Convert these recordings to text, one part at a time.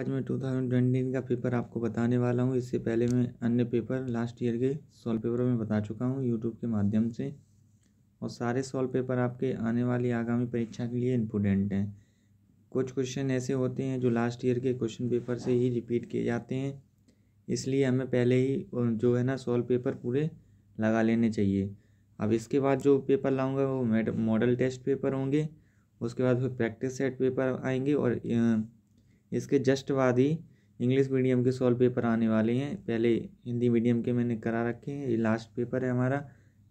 आज मैं 2019 का पेपर आपको बताने वाला हूँ इससे पहले मैं अन्य पेपर लास्ट ईयर के सॉल्व पेपरों में बता चुका हूँ यूट्यूब के माध्यम से और सारे सॉल्व पेपर आपके आने वाली आगामी परीक्षा के लिए इम्पोर्टेंट हैं कुछ क्वेश्चन ऐसे होते हैं जो लास्ट ईयर के क्वेश्चन पेपर से ही रिपीट किए जाते हैं इसलिए हमें पहले ही जो है ना सॉल्व पेपर पूरे लगा लेने चाहिए अब इसके बाद जो पेपर लाऊंगा वो मॉडल टेस्ट पेपर होंगे उसके बाद फिर प्रैक्टिस सेट पेपर आएंगे और इसके जस्ट बाद ही इंग्लिश मीडियम के सॉल्व पेपर आने वाले हैं पहले हिंदी मीडियम के मैंने करा रखे हैं ये लास्ट पेपर है हमारा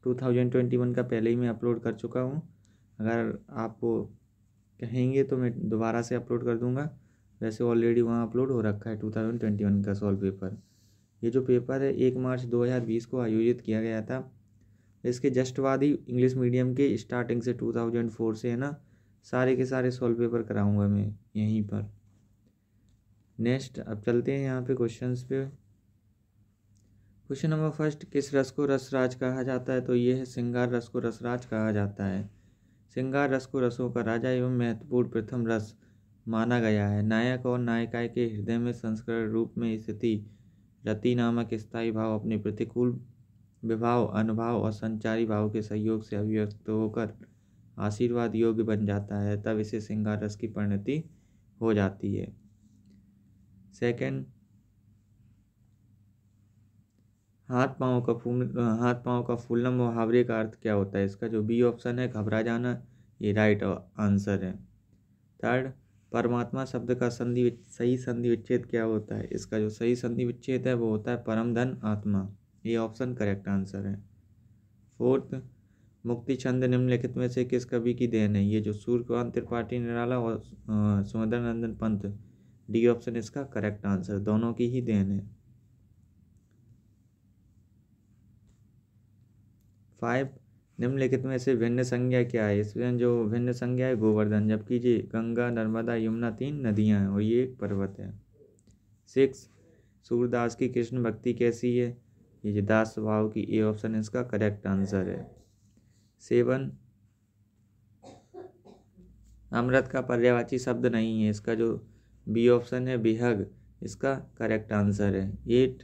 2021 का पहले ही मैं अपलोड कर चुका हूँ अगर आप कहेंगे तो मैं दोबारा से अपलोड कर दूँगा वैसे ऑलरेडी वहाँ अपलोड हो रखा है 2021 का सॉल्व पेपर ये जो पेपर है एक मार्च 2020 को आयोजित किया गया था इसके जस्ट बाद ही इंग्लिश मीडियम के स्टार्टिंग से 2004 से है ना सारे के सारे सॉल्व पेपर कराऊँगा मैं यहीं पर नेक्स्ट अब चलते हैं यहाँ पे क्वेश्चंस पे क्वेश्चन नंबर फर्स्ट किस रस को रसराज कहा जाता है तो ये है सिंगार रस को रसराज कहा जाता है सिंगार रस को रसों का राजा एवं महत्वपूर्ण प्रथम रस माना गया है नायक और नायिका के हृदय में संस्करण रूप में स्थिति रति नामक स्थायी भाव अपने प्रतिकूल विभाव अनुभाव और संचारी भाव के सहयोग से अभिव्यक्त होकर आशीर्वाद योग्य बन जाता है तब इसे सिंगार रस की परिणति हो जाती है सेकंड हाथ पाँव का फूल हाथ पाँव का फूलना मुहावरे का अर्थ क्या होता है इसका जो बी ऑप्शन है घबरा जाना ये राइट आंसर है थर्ड परमात्मा शब्द का संधि सही संधि विच्छेद क्या होता है इसका जो सही संधि विच्छेद है वो होता है परम धन आत्मा ये ऑप्शन करेक्ट आंसर है फोर्थ मुक्ति छंद निम्नलिखित में से किस कवि की देन है ये जो सूर्यकांत त्रिपाठी निराला और सुमदर नंदन पंत डी ऑप्शन इसका करेक्ट आंसर दोनों की ही देन है फाइव निम्नलिखित में से भिन्न संज्ञा क्या है इसमें जो भिन्न संज्ञा है गोवर्धन जबकि जी गंगा नर्मदा यमुना तीन नदियां हैं और ये एक पर्वत है सिक्स सूरदास की कृष्ण भक्ति कैसी है ये दास स्वभाव की ए ऑप्शन इसका करेक्ट आंसर है सेवन अमृत का पर्यावाची शब्द नहीं है इसका जो बी ऑप्शन है बिहग इसका करेक्ट आंसर है एट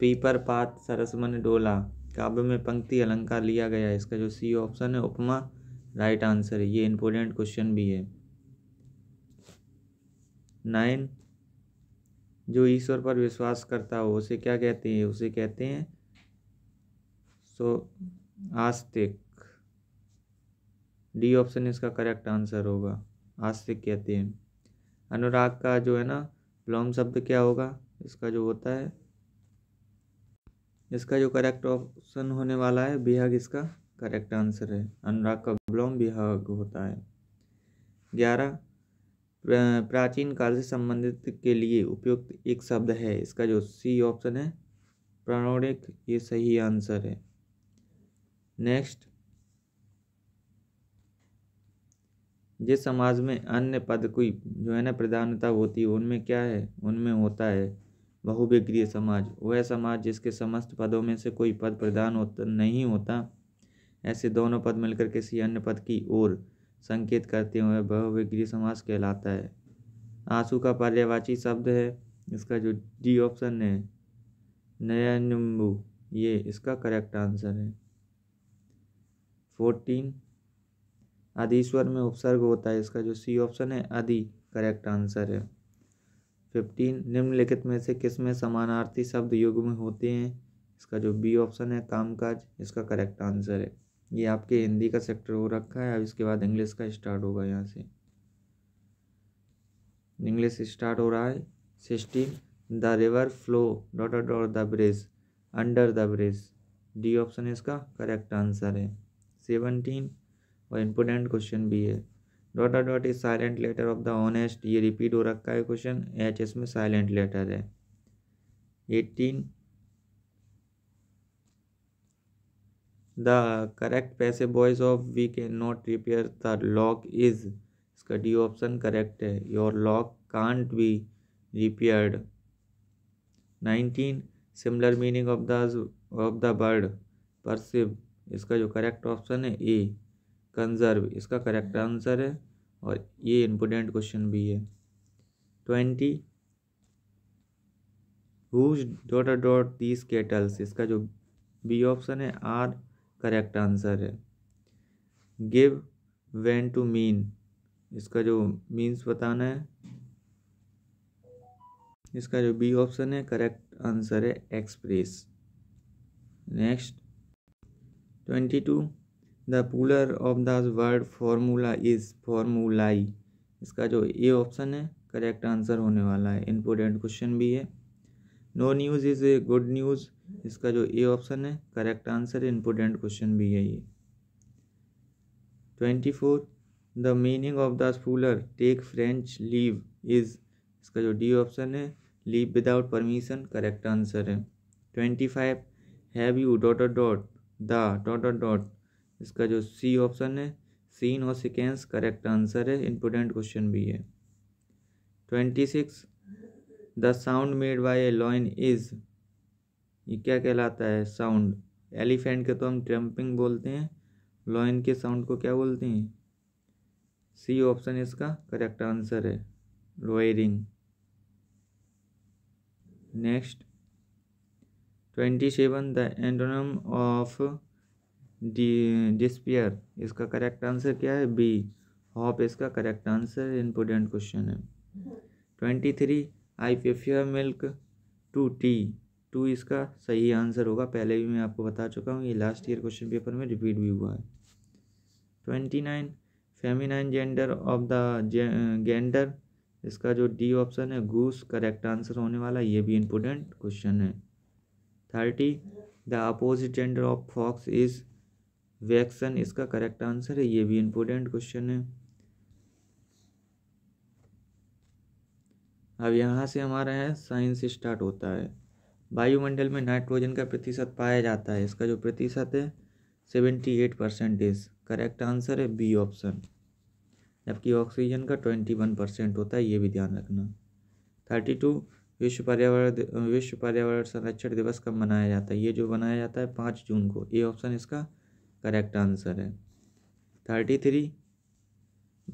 पीपर पात सरसमन डोला काव्य में पंक्ति अलंकार लिया गया है इसका जो सी ऑप्शन है उपमा राइट आंसर है ये इंपॉर्टेंट क्वेश्चन भी है नाइन जो ईश्वर पर विश्वास करता हो उसे क्या कहते हैं उसे कहते हैं सो आस्तिक डी ऑप्शन इसका करेक्ट आंसर होगा आस्तिक कहते हैं अनुराग का जो है ना विलोम शब्द क्या होगा इसका जो होता है इसका जो करेक्ट ऑप्शन होने वाला है विहग इसका करेक्ट आंसर है अनुराग का विलोम विहग होता है ग्यारह प्राचीन काल से संबंधित के लिए उपयुक्त एक शब्द है इसका जो सी ऑप्शन है प्रणोड़ ये सही आंसर है नेक्स्ट जिस समाज में अन्य पद की जो है ना प्रधानता होती है उनमें क्या है उनमें होता है बहुविग्रीय समाज वह समाज जिसके समस्त पदों में से कोई पद प्रधान होता नहीं होता ऐसे दोनों पद मिलकर किसी अन्य पद की ओर संकेत करते हुए बहुविग्रीय समाज कहलाता है आंसू का पर्यावाची शब्द है इसका जो डी ऑप्शन है नया नींबू ये इसका करेक्ट आंसर है फोर्टीन आदिश्वर में उपसर्ग होता है इसका जो सी ऑप्शन है आदि करेक्ट आंसर है फिफ्टीन निम्नलिखित में से किस में समानार्थी शब्द युग में होते हैं इसका जो बी ऑप्शन है कामकाज इसका करेक्ट आंसर है ये आपके हिंदी का सेक्टर हो रखा है अब इसके बाद इंग्लिश का स्टार्ट होगा यहाँ से इंग्लिश स्टार्ट हो रहा है sixteen the river flow dot dot the bridge under the bridge D option इसका करेक्ट आंसर है सेवनटीन और इम्पोर्टेंट क्वेश्चन भी है dot dot dot is silent letter of the honest ये रिपीट हो रखा है क्वेश्चन एच एस में साइलेंट लेटर है eighteen the correct passive voice of we can not repair the lock is इसका डी ऑप्शन करेक्ट है your lock can't B repaired nineteen similar meaning of the of the word perceive इसका जो correct option है A conserve इसका correct answer है और ये important question भी है twenty whose dot dot these cattles इसका जो बी ऑप्शन है आर करेक्ट आंसर है गिव वेन टू मीन इसका जो मीन्स बताना है इसका जो बी ऑप्शन है करेक्ट आंसर है express next twenty two the plural of the word formula is फार्मूलाई इसका जो ए ऑप्शन है करेक्ट आंसर होने वाला है इम्पोर्टेंट क्वेश्चन भी है no news is a good news इसका जो ए ऑप्शन है करेक्ट आंसर इम्पोर्टेंट क्वेश्चन भी है ये twenty four the meaning of the phrase take French leave is इसका जो डी ऑप्शन है leave without permission correct answer है twenty five have you dot dot the dot dot इसका जो C option है सीन और सिक्वेंस करेक्ट आंसर है important question भी है twenty six the sound made by a lion is ये क्या कहलाता है साउंड एलिफेंट के तो हम ट्रम्पिंग बोलते हैं लॉइन के साउंड को क्या बोलते हैं सी ऑप्शन इसका करेक्ट आंसर है roaring next twenty seven the antonym of the disappear इसका करेक्ट आंसर क्या है बी हॉप इसका करेक्ट आंसर इम्पोर्टेंट क्वेश्चन है twenty three I prefer milk to tea to इसका सही आंसर होगा पहले भी मैं आपको बता चुका हूँ ये लास्ट ईयर क्वेश्चन पेपर में रिपीट भी हुआ है twenty nine feminine gender of the gander इसका जो डी ऑप्शन है गूस करेक्ट आंसर होने वाला ये भी इम्पोर्टेंट क्वेश्चन है thirty the opposite gender of fox is vixen इसका करेक्ट आंसर है ये भी इम्पोर्टेंट क्वेश्चन है अब यहाँ से हमारा है साइंस स्टार्ट होता है वायुमंडल में नाइट्रोजन का प्रतिशत पाया जाता है इसका जो प्रतिशत है seventy eight percentage correct answer है बी ऑप्शन जबकि ऑक्सीजन का ट्वेंटी वन परसेंट होता है ये भी ध्यान रखना थर्टी टू विश्व पर्यावरण विश्व पर्यावरण संरक्षण दिवस कब मनाया जाता है ये जो मनाया जाता है पाँच जून को ए ऑप्शन इसका करेक्ट आंसर है थर्टी थ्री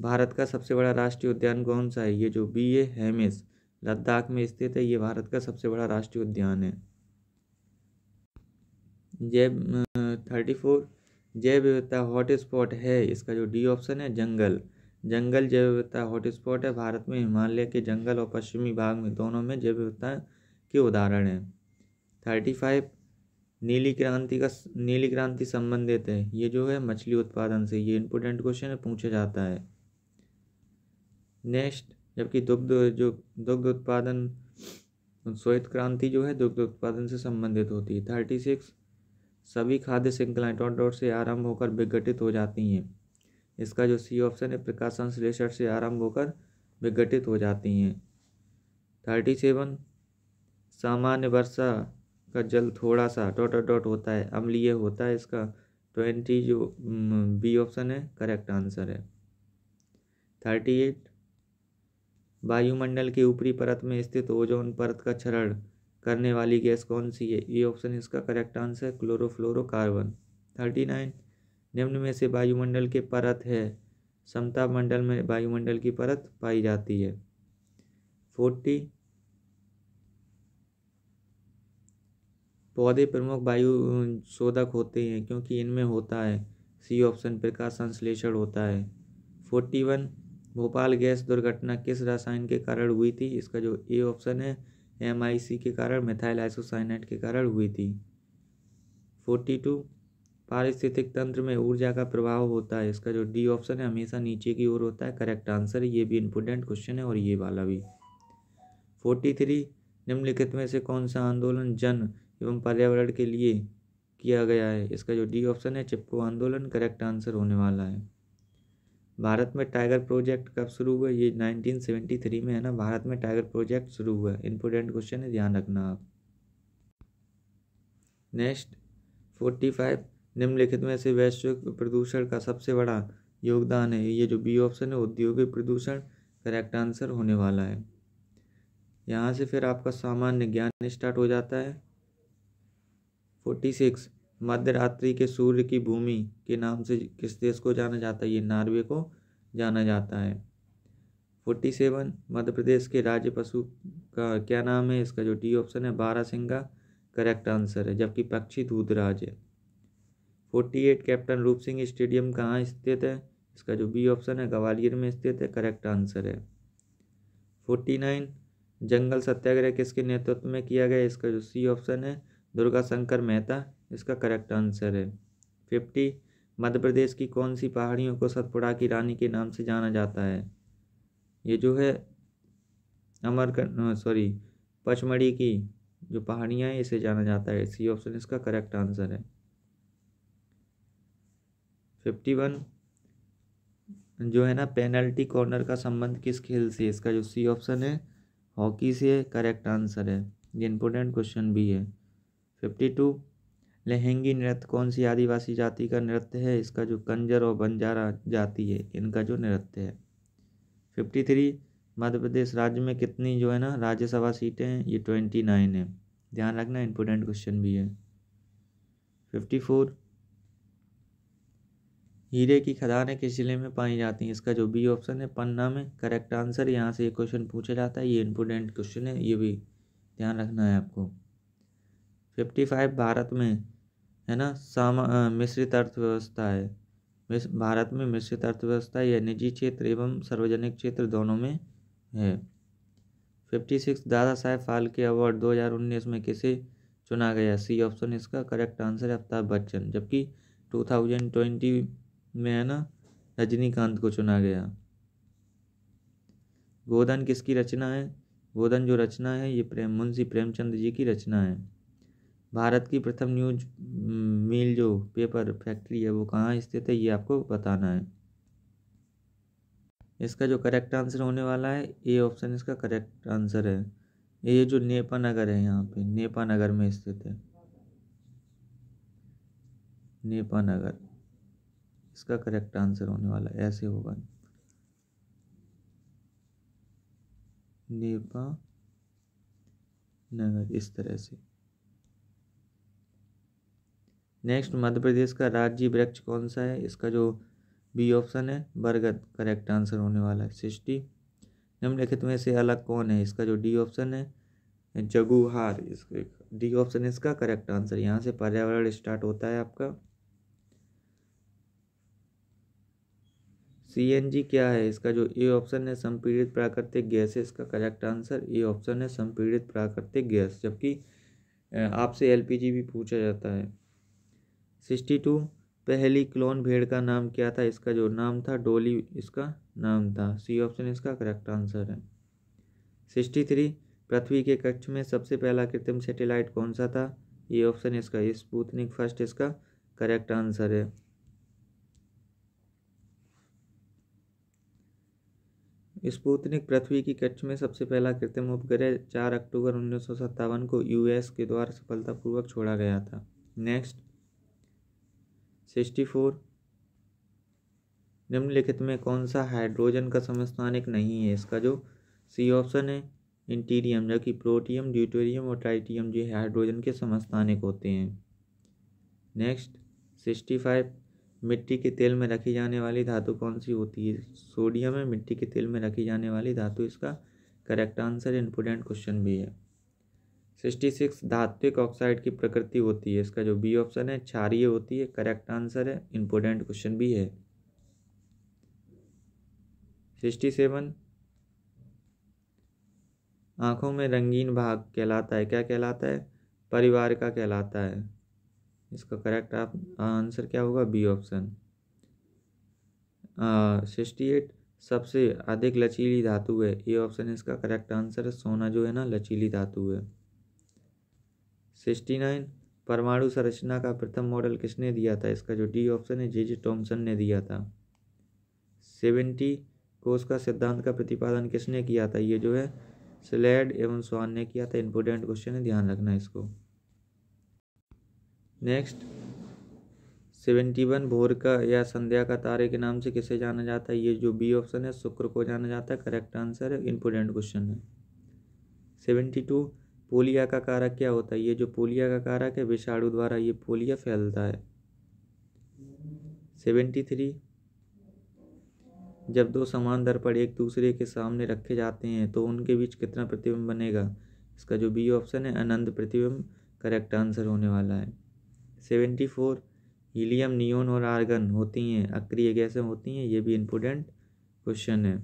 भारत का सबसे बड़ा राष्ट्रीय उद्यान कौन सा है ये जो बी ए हेमिस लद्दाख में स्थित है ये भारत का सबसे बड़ा राष्ट्रीय उद्यान है जैव थर्टी फोर जैव विविधता हॉटस्पॉट है इसका जो डी ऑप्शन है जंगल जंगल जैव विविधता हॉटस्पॉट है भारत में हिमालय के जंगल और पश्चिमी भाग में दोनों में जैव विविधता के उदाहरण हैं थर्टी फाइव नीली क्रांति का नीली क्रांति संबंधित है ये जो है मछली उत्पादन से ये इम्पोर्टेंट क्वेश्चन है पूछा जाता है नेक्स्ट जबकि दुग्ध जो दुग्ध उत्पादन श्वेत क्रांति जो है दुग्ध उत्पादन से संबंधित होती है थर्टी सिक्स सभी खाद्य श्रृंखलाएँ डॉट डॉट से आरंभ होकर विघटित हो जाती हैं इसका जो सी ऑप्शन है प्रकाश संश्लेषण से आरंभ होकर विघटित हो जाती हैं थर्टी सेवन सामान्य वर्षा का जल थोड़ा सा डॉट डॉट होता है अम्लीय होता है इसका ट्वेंटी जो बी ऑप्शन है करेक्ट आंसर है थर्टी एट वायुमंडल के ऊपरी परत में स्थित ओजोन परत का क्षरण करने वाली गैस कौन सी है ये ऑप्शन इसका करेक्ट आंसर है क्लोरोफ्लोरोकार्बन थर्टी नाइन निम्न में से वायुमंडल के परत है समता मंडल में वायुमंडल की परत पाई जाती है फोर्टी पौधे प्रमुख वायु शोधक होते हैं क्योंकि इनमें होता है सी ऑप्शन प्रकाश संश्लेषण होता है फोर्टी वन भोपाल गैस दुर्घटना किस रसायन के कारण हुई थी इसका जो ए ऑप्शन है एम आई सी के कारण मिथाइल आइसोसाइनेट के कारण हुई थी फोर्टी टू पारिस्थितिक तंत्र में ऊर्जा का प्रभाव होता है इसका जो डी ऑप्शन है हमेशा नीचे की ओर होता है करेक्ट आंसर ये भी इम्पोर्टेंट क्वेश्चन है और ये वाला भी फोर्टी थ्री निम्नलिखित में से कौन सा आंदोलन जन एवं पर्यावरण के लिए किया गया है इसका जो डी ऑप्शन है चिपको आंदोलन करेक्ट आंसर होने वाला है भारत में टाइगर प्रोजेक्ट कब शुरू हुआ ये 1973 में है ना भारत में टाइगर प्रोजेक्ट शुरू हुआ इंपोर्टेंट क्वेश्चन है ध्यान रखना आप नेक्स्ट 45 निम्नलिखित में से वैश्विक प्रदूषण का सबसे बड़ा योगदान है ये जो बी ऑप्शन है औद्योगिक प्रदूषण करेक्ट आंसर होने वाला है यहाँ से फिर आपका सामान्य ज्ञान स्टार्ट हो जाता है फोर्टी सिक्स मध्य रात्रि के सूर्य की भूमि के नाम से किस देश को जाना जाता है ये नॉर्वे को जाना जाता है फोर्टी सेवन मध्य प्रदेश के राज्य पशु का क्या नाम है इसका जो डी ऑप्शन है बारह सिंगा करेक्ट आंसर है जबकि पक्षी दूधराज है फोर्टी एट कैप्टन रूप सिंह स्टेडियम कहाँ स्थित है इसका जो बी ऑप्शन है ग्वालियर में स्थित है करेक्ट आंसर है फोर्टी नाइन जंगल सत्याग्रह किसके नेतृत्व में किया गया इसका जो सी ऑप्शन है दुर्गा शंकर मेहता इसका करेक्ट आंसर है फिफ्टी मध्य प्रदेश की कौन सी पहाड़ियों को सतपुड़ा की रानी के नाम से जाना जाता है ये जो है अमरकंड सॉरी पचमढ़ी की जो पहाड़ियाँ हैं इसे जाना जाता है सी ऑप्शन इसका करेक्ट आंसर है फिफ्टी वन जो है ना पेनल्टी कॉर्नर का संबंध किस खेल से इसका जो सी ऑप्शन है हॉकी से करेक्ट आंसर है ये इम्पोर्टेंट क्वेश्चन भी है फिफ्टी टू लहंगी नृत्य कौन सी आदिवासी जाति का नृत्य है इसका जो कंजर और बंजारा जाति है इनका जो नृत्य है फिफ्टी थ्री मध्य प्रदेश राज्य में कितनी जो है ना राज्यसभा सीटें हैं ये ट्वेंटी नाइन है ध्यान रखना इंपोर्टेंट क्वेश्चन भी है फिफ्टी फोर हीरे की खदानें किस जिले में पाई जाती हैं इसका जो बी ऑप्शन है पन्ना में करेक्ट आंसर यहाँ से ये क्वेश्चन पूछा जाता है ये इंपोर्टेंट क्वेश्चन है ये भी ध्यान रखना है आपको फिफ्टी फाइव भारत में है ना सामा मिश्रित अर्थव्यवस्था है भारत में मिश्रित अर्थव्यवस्था यह निजी क्षेत्र एवं सार्वजनिक क्षेत्र दोनों में है फिफ्टी सिक्स दादा साहेब फाल्के अवार्ड 2019 में किसे चुना गया सी ऑप्शन इसका करेक्ट आंसर है अमिताभ बच्चन जबकि 2020 में है ना रजनीकांत को चुना गया गोधन किसकी रचना है गोधन जो रचना है ये प्रेम मुंशी प्रेमचंद जी की रचना है भारत की प्रथम न्यूज मिल जो पेपर फैक्ट्री है वो कहाँ स्थित है ये आपको बताना है इसका जो करेक्ट आंसर होने वाला है ए ऑप्शन इसका करेक्ट आंसर है ये जो नेपा नगर है यहाँ पे नेपा नगर में स्थित है नेपा नगर इसका करेक्ट आंसर होने वाला है ऐसे होगा नेपा नगर इस तरह से नेक्स्ट मध्य प्रदेश का राज्य वृक्ष कौन सा है इसका जो बी ऑप्शन है बरगद करेक्ट आंसर होने वाला है सिक्सटी निम्नलिखित में से अलग कौन है इसका जो डी ऑप्शन है जगुहार इसका डी ऑप्शन इसका करेक्ट आंसर यहाँ से पर्यावरण स्टार्ट होता है आपका सीएनजी क्या है इसका जो ए ऑप्शन है संपीड़ित प्राकृतिक गैस है इसका करेक्ट आंसर ए ऑप्शन है संपीड़ित प्राकृतिक गैस जबकि आपसे एलपीजी भी पूछा जाता है सिक्सटी टू पहली क्लोन भेड़ का नाम क्या था इसका जो नाम था डोली इसका नाम था सी ऑप्शन इसका करेक्ट आंसर है सिक्सटी थ्री पृथ्वी के कक्ष में सबसे पहला कृत्रिम सैटेलाइट कौन सा था ये e ऑप्शन इसका स्पूतनिक e फर्स्ट इसका करेक्ट आंसर है स्पूतनिक पृथ्वी की कक्ष में सबसे पहला कृत्रिम उपग्रह चार अक्टूबर उन्नीस को यूएस के द्वारा सफलतापूर्वक छोड़ा गया था नेक्स्ट सिक्सटी फोर निम्नलिखित में कौन सा हाइड्रोजन का समस्थानिक नहीं है इसका जो सी ऑप्शन है इंटीरियम जबकि प्रोटियम ड्यूटेरियम और ट्राइटियम जो हाइड्रोजन के समस्थानिक होते हैं नेक्स्ट सिक्सटी फाइव मिट्टी के तेल में रखी जाने वाली धातु कौन सी होती है सोडियम है मिट्टी के तेल में रखी जाने वाली धातु इसका करेक्ट आंसर इंपोर्टेंट क्वेश्चन भी है सिक्सटी सिक्स धात्विक ऑक्साइड की प्रकृति होती है इसका जो बी ऑप्शन है क्षारिय होती है करेक्ट आंसर है इंपोर्टेंट क्वेश्चन भी है सिक्सटी सेवन आँखों में रंगीन भाग कहलाता है क्या कहलाता है परिवार का कहलाता है इसका करेक्ट आप आंसर क्या होगा बी ऑप्शन सिक्सटी एट सबसे अधिक लचीली धातु है ए ऑप्शन इसका करेक्ट आंसर है सोना जो है ना लचीली धातु है सिक्सटी नाइन परमाणु संरचना का प्रथम मॉडल किसने दिया था इसका जो डी ऑप्शन है जे जे टॉम्सन ने दिया था सेवेंटी कोष का सिद्धांत का प्रतिपादन किसने किया था ये जो है स्लेड एवं स्वान ने किया था इम्पोर्टेंट क्वेश्चन है ध्यान रखना इसको नेक्स्ट सेवेंटी वन भोर का या संध्या का तारे के नाम से किसे जाना जाता है ये जो बी ऑप्शन है शुक्र को जाना जाता है करेक्ट आंसर है इम्पोर्टेंट क्वेश्चन है सेवेंटी टू पोलिया का कारक क्या होता है ये जो पोलिया का कारक है विषाणु द्वारा ये पोलिया फैलता है सेवेंटी थ्री जब दो समान दर्पण एक दूसरे के सामने रखे जाते हैं तो उनके बीच कितना प्रतिबिंब बनेगा इसका जो बी ऑप्शन है अनंत प्रतिबिंब करेक्ट आंसर होने वाला है सेवेंटी फोर हीलियम नियोन और आर्गन होती हैं अक्रिय गैसें होती हैं ये भी इम्पोर्टेंट क्वेश्चन है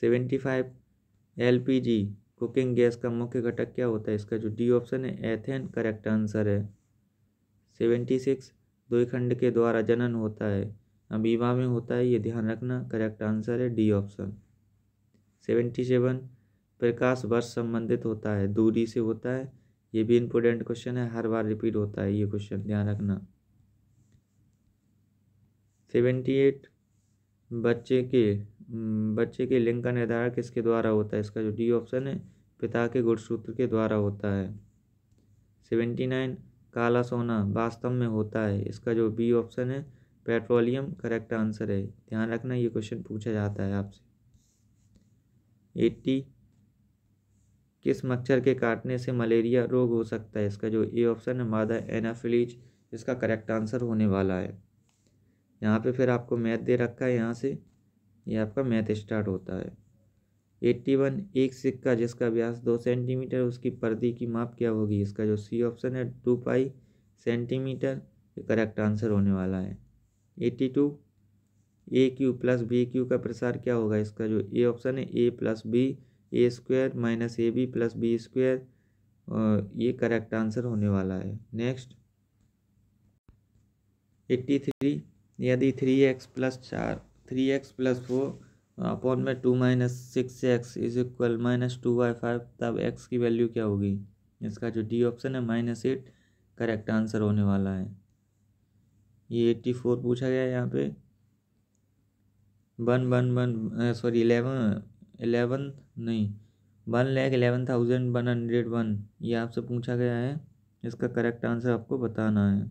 seventy five L P G cooking gas का मुख्य घटक क्या होता है इसका जो डी ऑप्शन है एथेन करेक्ट आंसर है सेवेंटी सिक्स द्विखंड के द्वारा जनन होता है अमीबा में होता है ये ध्यान रखना करेक्ट आंसर है डी ऑप्शन सेवेंटी सेवन प्रकाश वर्ष संबंधित होता है दूरी से होता है ये भी इम्पोर्टेंट क्वेश्चन है हर बार रिपीट होता है ये क्वेश्चन ध्यान रखना सेवेंटी एट बच्चे के बच्चे के लिंग का निर्धारण किसके द्वारा होता है इसका जो डी ऑप्शन है पिता के गुणसूत्र के द्वारा होता है सेवेंटी नाइन काला सोना वास्तव में होता है इसका जो बी ऑप्शन है पेट्रोलियम करेक्ट आंसर है ध्यान रखना ये क्वेश्चन पूछा जाता है आपसे एट्टी किस मच्छर के काटने से मलेरिया रोग हो सकता है इसका जो ए ऑप्शन है मादा एनाफिलीज इसका करेक्ट आंसर होने वाला है यहाँ पे फिर आपको मैथ दे रखा है यहाँ से ये आपका मैथ स्टार्ट होता है एट्टी वन एक सिक्का जिसका व्यास दो सेंटीमीटर उसकी पर्दी की माप क्या होगी इसका जो सी ऑप्शन है टू पाई सेंटीमीटर ये करेक्ट आंसर होने वाला है eighty two A cube plus B cube का प्रसार क्या होगा इसका जो ए ऑप्शन है A plus B A square minus A B plus B square ये करेक्ट आंसर होने वाला है नेक्स्ट एट्टी थ्री यदि थ्री एक्स प्लस चार three X plus four upon में two minus six X is equal minus two by five तब X की value क्या होगी इसका जो डी ऑप्शन है माइनस एट करेक्ट आंसर होने वाला है ये एट्टी फोर पूछा गया है यहाँ पे one one one sorry eleven eleven नहीं one lakh eleven thousand one hundred one ये आपसे पूछा गया है इसका करेक्ट आंसर आपको बताना है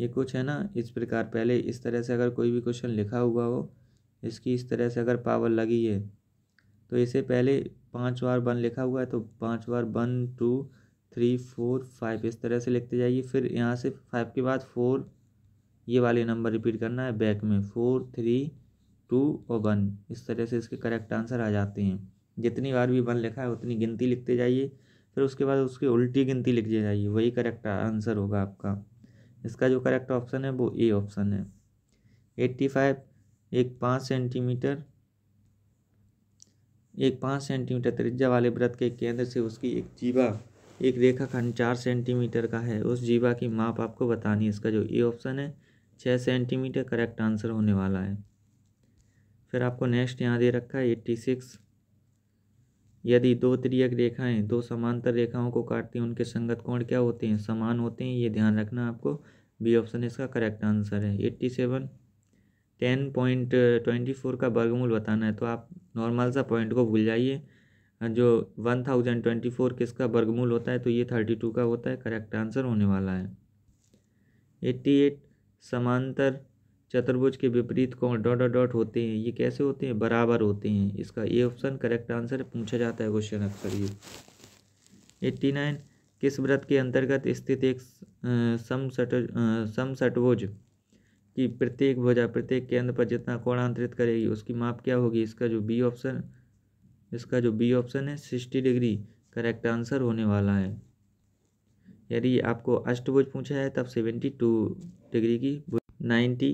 ये कुछ है ना इस प्रकार पहले इस तरह से अगर कोई भी क्वेश्चन लिखा हुआ हो इसकी इस तरह से अगर पावर लगी है तो इसे पहले पांच बार वन लिखा हुआ है तो पांच बार one two three four five इस तरह से लिखते जाइए फिर यहाँ से फाइव के बाद फोर ये वाले नंबर रिपीट करना है बैक में फोर थ्री टू और वन इस तरह से इसके करेक्ट आंसर आ जाते हैं जितनी बार भी वन लिखा है उतनी गिनती लिखते जाइए फिर उसके बाद उसकी उल्टी गिनती लिख जाइए वही करेक्ट आंसर होगा आपका इसका जो करेक्ट ऑप्शन है वो ए ऑप्शन है एट्टी फाइव एक पाँच सेंटीमीटर एक पाँच सेंटीमीटर त्रिज्या वाले व्रत के केंद्र से उसकी एक जीवा एक रेखा खंड चार सेंटीमीटर का है उस जीवा की माप आपको बतानी है इसका जो ए ऑप्शन है छः सेंटीमीटर करेक्ट आंसर होने वाला है फिर आपको नेक्स्ट यहाँ दे रखा है एट्टी सिक्स यदि दो त्रियक रेखाएं दो समांतर रेखाओं को काटती हैं उनके संगत कोण क्या होते हैं समान होते हैं ये ध्यान रखना आपको बी ऑप्शन इसका करेक्ट आंसर है eighty seven ten point twenty four का वर्गमूल बताना है तो आप नॉर्मल सा पॉइंट को भूल जाइए जो वन थाउजेंड ट्वेंटी फोर किसका वर्गमूल होता है तो ये थर्टी टू का होता है करेक्ट आंसर होने वाला है एट्टी एट समांतर चतुर्भुज के विपरीत कोण डॉट डॉट डॉट होते हैं ये कैसे होते हैं बराबर होते हैं इसका ए ऑप्शन करेक्ट आंसर पूछा जाता है क्वेश्चन अक्सर ये एट्टी नाइन किस व्रत के अंतर्गत स्थित एक समसटभुज की प्रत्येक भुजा प्रत्येक केंद्र पर जितना कोण करेगी उसकी माप क्या होगी इसका जो बी ऑप्शन इसका जो बी ऑप्शन है सिक्सटी डिग्री करेक्ट आंसर होने वाला है यदि आपको अष्टभुज पूछा है तब सेवेंटी टू डिग्री की नाइन्टी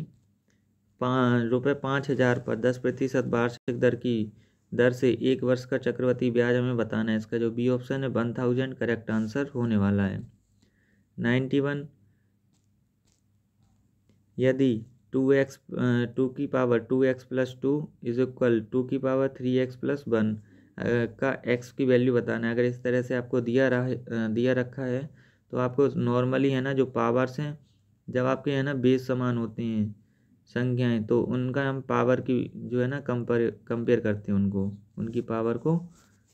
रुपये पाँच हज़ार पर दस प्रतिशत वार्षिक दर की दर से एक वर्ष का चक्रवर्ती ब्याज हमें बताना है इसका जो बी ऑप्शन है वन थाउजेंड करेक्ट आंसर होने वाला है नाइन्टी वन यदि टू एक्स टू की power two X plus two is equal two की power three X plus one का एक्स की वैल्यू बताना है अगर इस तरह से आपको दिया रहा दिया रखा है तो आपको नॉर्मली है ना जो पावर्स हैं जब आपके है ना बेस समान होते हैं संख्याएं तो उनका हम पावर की जो है ना कंपेयर कंपेयर करते हैं उनको उनकी पावर को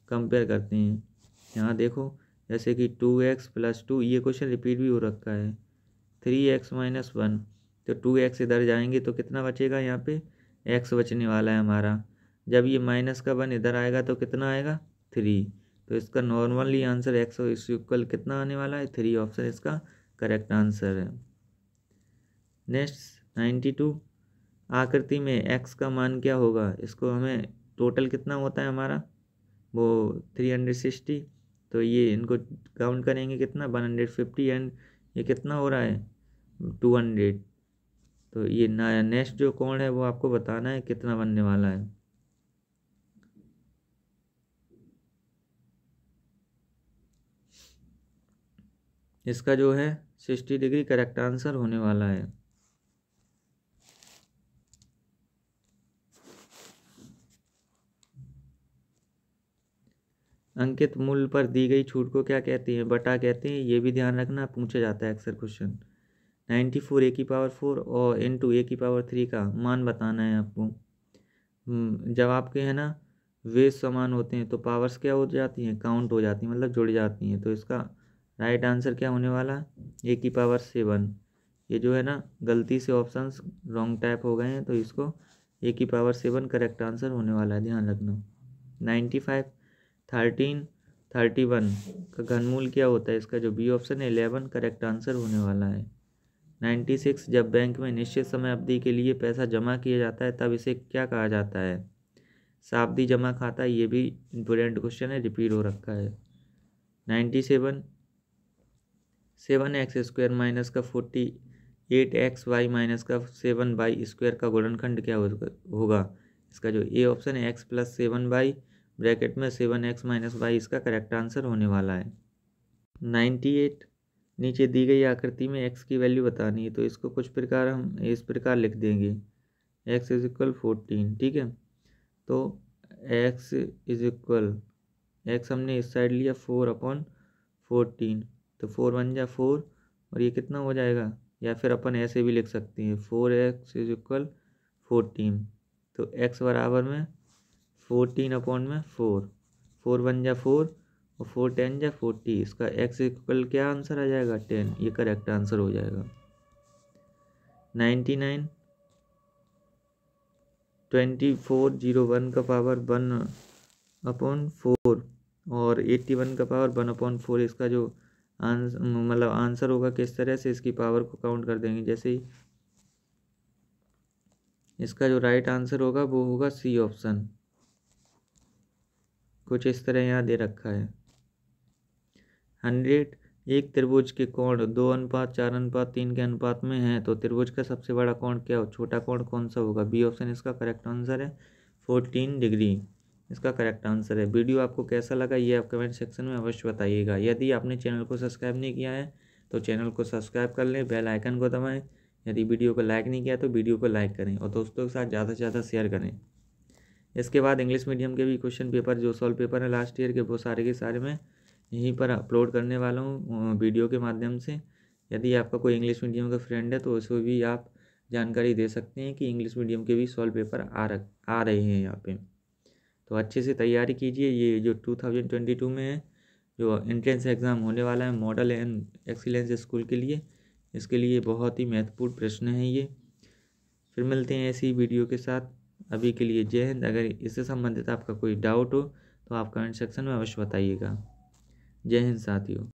कंपेयर करते हैं यहाँ देखो जैसे कि टू एक्स प्लस टू ये क्वेश्चन रिपीट भी हो रखा है थ्री एक्स माइनस वन तो टू एक्स इधर जाएंगे तो कितना बचेगा यहाँ पे एक्स बचने वाला है हमारा जब ये माइनस का वन इधर आएगा तो कितना आएगा थ्री तो इसका normally answer X is equal कितना आने वाला है थ्री ऑप्शन इसका करेक्ट आंसर है नेक्स्ट नाइन्टी टू आकृति में एक्स का मान क्या होगा इसको हमें टोटल कितना होता है हमारा वो थ्री हंड्रेड सिक्सटी तो ये इनको काउंट करेंगे कितना वन हंड्रेड फिफ्टी एंड ये कितना हो रहा है टू हंड्रेड तो ये नेक्स्ट जो कोण है वो आपको बताना है कितना बनने वाला है इसका जो है सिक्सटी डिग्री करेक्ट आंसर होने वाला है अंकित मूल्य पर दी गई छूट को क्या कहते हैं बटा कहते हैं ये भी ध्यान रखना पूछा जाता है अक्सर क्वेश्चन नाइन्टी फोर ए की पावर फोर और इन टू ए की पावर थ्री का मान बताना है आपको हम्म, जब आपके है ना वे समान होते हैं तो पावर्स क्या हो जाती हैं काउंट हो जाती हैं मतलब जुड़ जाती हैं तो इसका राइट आंसर क्या होने वाला है ए की पावर सेवन ये जो है ना गलती से ऑप्शंस रॉन्ग टाइप हो गए हैं तो इसको ए की पावर सेवन करेक्ट आंसर होने वाला है ध्यान रखना ninety five thirteen thirty one का घनमूल क्या होता है इसका जो बी ऑप्शन है एलेवन करेक्ट आंसर होने वाला है नाइन्टी सिक्स जब बैंक में निश्चित समय अवधि के लिए पैसा जमा किया जाता है तब इसे क्या कहा जाता है सावधि जमा खाता ये भी इम्पोर्टेंट क्वेश्चन है रिपीट हो रखा है ninety seven seven X square minus का forty eight X Y minus का सेवन बाई स्क्वायर का गुणनखंड क्या होगा इसका जो ए ऑप्शन है X plus seven Y bracket में सेवन एक्स माइनस वाई इसका करेक्ट आंसर होने वाला है नाइन्टी एट नीचे दी गई आकृति में एक्स की वैल्यू बतानी है तो इसको कुछ प्रकार हम इस प्रकार लिख देंगे एक्स इज इक्वल फोर्टीन ठीक है तो एक्स इज इक्वल एक्स हमने इस साइड लिया फोर अपॉन फोर्टीन तो फोर वन जा फोर और ये कितना हो जाएगा या फिर अपन ऐसे भी लिख सकते हैं four X is equal fourteen तो एक्स बराबर में फोर्टीन अपॉन में फोर फोर वन जा फोर और फोर टेन जा फोर्टी इसका एक्स इक्वल क्या आंसर आ जाएगा टेन ये करेक्ट आंसर हो जाएगा ninety nine twenty four zero one का पावर वन अपॉन फोर और एट्टी वन का पावर वन अपॉन फोर इसका जो आंसर मतलब आंसर होगा किस तरह से इसकी पावर को काउंट कर देंगे जैसे ही इसका जो राइट आंसर होगा वो होगा सी ऑप्शन कुछ इस तरह यहाँ दे रखा है हंड्रेड एक त्रिभुज के कोण दो अनुपात चार अनुपात तीन के अनुपात में है तो त्रिभुज का सबसे बड़ा कोण क्या हो छोटा कोण कौन सा होगा बी ऑप्शन इसका करेक्ट आंसर है फोर्टीन डिग्री इसका करेक्ट आंसर है वीडियो आपको कैसा लगा ये आप कमेंट सेक्शन में अवश्य बताइएगा यदि आपने चैनल को सब्सक्राइब नहीं किया है तो चैनल को सब्सक्राइब कर लें बेल आइकन को दबाएं यदि वीडियो को लाइक नहीं किया तो वीडियो को लाइक करें और दोस्तों के साथ ज़्यादा से ज़्यादा शेयर करें इसके बाद इंग्लिश मीडियम के भी क्वेश्चन पेपर जो सॉल्व पेपर है लास्ट ईयर के वो सारे के सारे मैं यहीं पर अपलोड करने वाला हूँ वीडियो के माध्यम से यदि आपका कोई इंग्लिश मीडियम का फ्रेंड है तो उसको भी आप जानकारी दे सकते हैं कि इंग्लिश मीडियम के भी सॉल्व पेपर आ रख आ रहे हैं यहाँ पे तो अच्छे से तैयारी कीजिए ये जो टू थाउजेंड ट्वेंटी टू में है जो एंट्रेंस एग्ज़ाम होने वाला है मॉडल एंड एक्सीलेंस स्कूल के लिए इसके लिए बहुत ही महत्वपूर्ण प्रश्न है ये फिर मिलते हैं ऐसी वीडियो के साथ अभी के लिए जय हिंद अगर इससे संबंधित आपका कोई डाउट हो तो आप कमेंट सेक्शन में अवश्य बताइएगा जय हिंद साथियों